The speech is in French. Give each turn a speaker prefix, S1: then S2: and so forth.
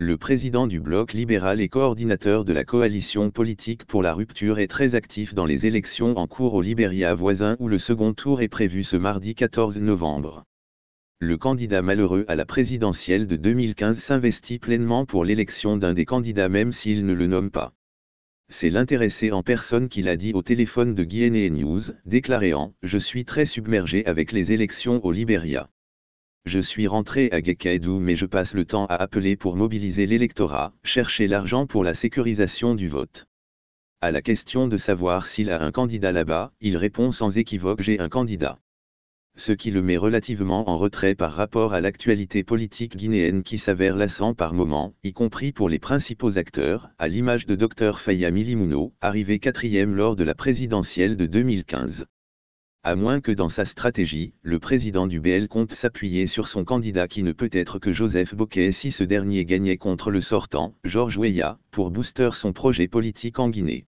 S1: le président du Bloc libéral et coordinateur de la coalition politique pour la rupture est très actif dans les élections en cours au Libéria voisin où le second tour est prévu ce mardi 14 novembre. Le candidat malheureux à la présidentielle de 2015 s'investit pleinement pour l'élection d'un des candidats même s'il ne le nomme pas. C'est l'intéressé en personne qui l'a dit au téléphone de et News, déclaré en « Je suis très submergé avec les élections au Libéria ». Je suis rentré à Gekkaidou mais je passe le temps à appeler pour mobiliser l'électorat, chercher l'argent pour la sécurisation du vote. À la question de savoir s'il a un candidat là-bas, il répond sans équivoque j'ai un candidat. Ce qui le met relativement en retrait par rapport à l'actualité politique guinéenne qui s'avère lassant par moments, y compris pour les principaux acteurs, à l'image de Dr Faya Milimuno, arrivé quatrième lors de la présidentielle de 2015 à moins que dans sa stratégie, le président du BL compte s'appuyer sur son candidat qui ne peut être que Joseph Boké, si ce dernier gagnait contre le sortant, Georges Weya, pour booster son projet politique en Guinée.